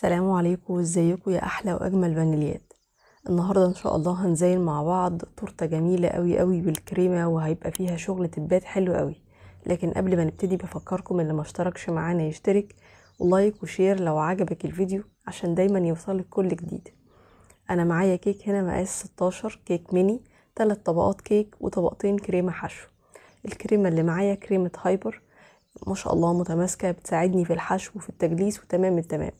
سلام عليكم ازيكم يا احلى واجمل فانيليات النهارده ان شاء الله هنزين مع بعض تورته جميله قوي قوي بالكريمه وهيبقى فيها شغل تبات حلو قوي لكن قبل ما نبتدي بفكركم اللي ما اشتركش معانا يشترك ولايك وشير لو عجبك الفيديو عشان دايما يوصلك كل جديد انا معايا كيك هنا مقاس 16 كيك ميني ثلاث طبقات كيك وطبقتين كريمه حشو الكريمه اللي معايا كريمه هايبر ما شاء الله متماسكه بتساعدني في الحشو وفي التجليس وتمام التمام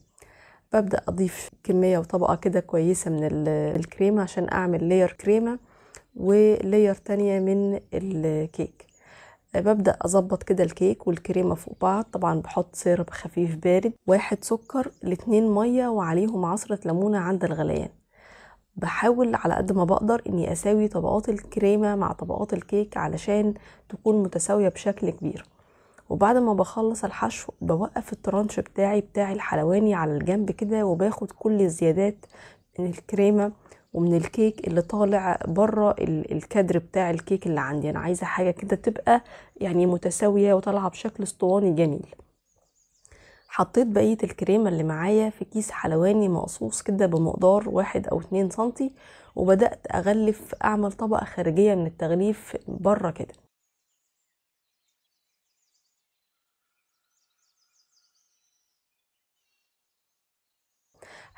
ببدأ أضيف كمية وطبقة كده كويسة من الكريمة عشان أعمل لير كريمة ولير تانية من الكيك ببدأ أظبط كده الكيك والكريمة فوق بعض طبعا بحط سيرب خفيف بارد واحد سكر لاتنين مية وعليهم عصرة ليمونة عند الغليان بحاول على قد ما بقدر اني اساوي طبقات الكريمة مع طبقات الكيك علشان تكون متساوية بشكل كبير وبعد ما بخلص الحشو بوقف الترانش بتاعي بتاع الحلواني على الجنب كده وباخد كل الزيادات من الكريمه ومن الكيك اللي طالع بره الكادر بتاع الكيك اللي عندي انا عايزه حاجه كده تبقى يعني متساويه وطالعه بشكل اسطواني جميل حطيت بقية الكريمة اللي معايا في كيس حلواني مقصوص كده بمقدار واحد أو اتنين سنتي وبدأت أغلف أعمل طبقة خارجية من التغليف بره كده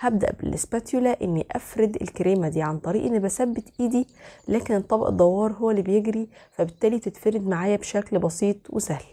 هبدأ بالسباتولا اني افرد الكريمة دي عن طريق اني بثبت ايدي لكن الطبق الدوار هو اللي بيجري فبالتالي تتفرد معايا بشكل بسيط وسهل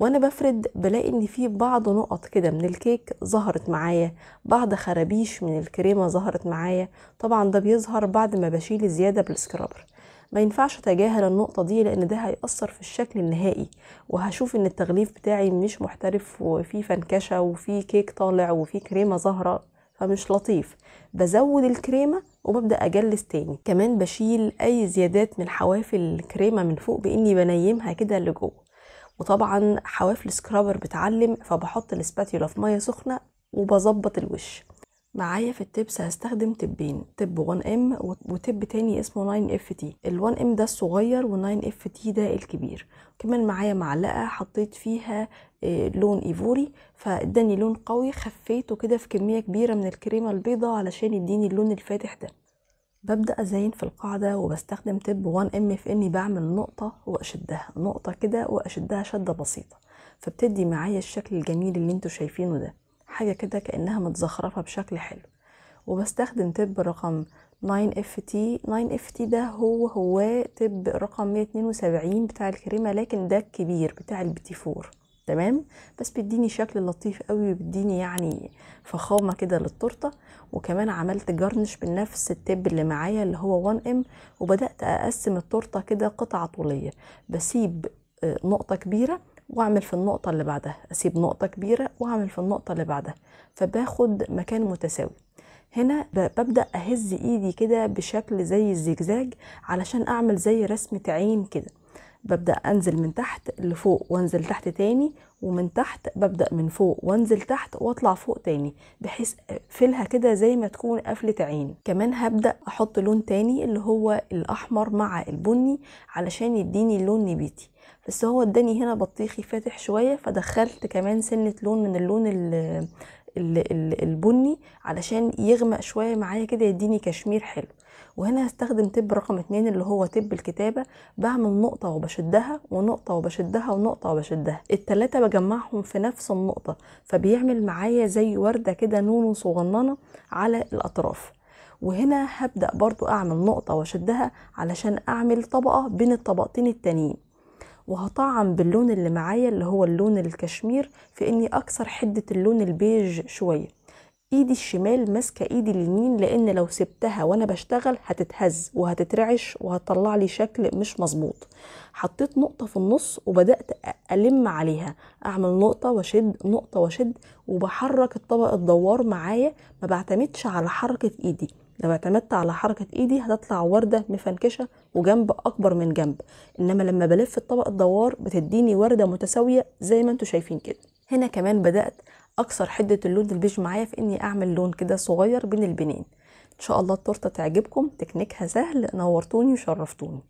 وانا بفرد بلاقي ان في بعض نقط كده من الكيك ظهرت معايا بعض خرابيش من الكريمة ظهرت معايا طبعا ده بيظهر بعد ما بشيل الزيادة بالسكرابر ما ينفعش اتجاهل النقطة دي لان ده هيأثر في الشكل النهائي وهشوف ان التغليف بتاعي مش محترف وفي فنكشة وفي كيك طالع وفي كريمة ظاهرة فمش لطيف بزود الكريمه وببدا اجلس تاني كمان بشيل اي زيادات من حواف الكريمه من فوق باني بنيمها كده لجوه وطبعا حواف السكرابر بتعلم فبحط الاسباتيولا في ميه سخنه وبظبط الوش معايا في التبس هستخدم تبين تب 1 ام وتب تاني اسمه 9 اف تي ال 1 ام ده الصغير و9 اف تي ده الكبير كمان معايا معلقه حطيت فيها آه، لون ايفوري فاداني لون قوي خفيته كده في كميه كبيره من الكريمه البيضة علشان يديني اللون الفاتح ده ببدا ازين في القاعده وبستخدم تب 1 ام في اني بعمل نقطه واشدها نقطه كده واشدها شده بسيطه فبتدي معايا الشكل الجميل اللي انتوا شايفينه ده حاجة كده كأنها متزخرفة بشكل حلو وبستخدم تب رقم 9FT 9FT ده هو هو تب رقم 172 بتاع الكريمة لكن ده الكبير بتاع البيتي فور تمام بس بيديني شكل لطيف قوي وبيديني يعني فخامة كده للتورتة وكمان عملت جرنش بنفس التب اللي معايا اللي هو 1 ام وبدأت أقسم التورتة كده قطع طولية بسيب آه، نقطة كبيرة واعمل في النقطة اللي بعدها اسيب نقطة كبيرة واعمل في النقطة اللي بعدها فباخد مكان متساوي هنا ببدأ اهز ايدي كده بشكل زي الزجزاج علشان اعمل زي رسمة عين كده ببدأ أنزل من تحت لفوق وأنزل تحت تاني ومن تحت ببدأ من فوق وأنزل تحت وأطلع فوق تاني بحيث أقفلها كده زي ما تكون قفلة عين كمان هبدأ أحط لون تاني اللي هو الأحمر مع البني علشان يديني اللون نبيتي بس هو اداني هنا بطيخي فاتح شوية فدخلت كمان سنة لون من اللون البني علشان يغمق شويه معايا كده يديني كشمير حلو وهنا هستخدم تب رقم اتنين اللي هو تب الكتابة بعمل نقطة وبشدها ونقطة وبشدها ونقطة وبشدها التلاتة بجمعهم في نفس النقطة فبيعمل معايا زي وردة كده نونو صغننة على الأطراف وهنا هبدأ برضو أعمل نقطة وأشدها علشان أعمل طبقة بين الطبقتين التانيين وهطعم باللون اللي معايا اللي هو اللون الكشمير في اني اكسر حدة اللون البيج شوية ايدي الشمال ماسكه ايدي اليمين لان لو سبتها وانا بشتغل هتتهز وهتترعش وهتطلع لي شكل مش مظبوط حطيت نقطه في النص وبدات الم عليها اعمل نقطه واشد نقطه واشد وبحرك الطبق الدوار معايا ما بعتمدش على حركه ايدي لو اعتمدت على حركة ايدي هتطلع وردة مفنكشة وجنب اكبر من جنب انما لما بلف الطبق الدوار بتديني وردة متساوية زي ما انتوا شايفين كده هنا كمان بدأت اكثر حده اللون البيج معايا في اني اعمل لون كده صغير بين البنين ان شاء الله التورته تعجبكم تكنيكها سهل نورتوني وشرفتوني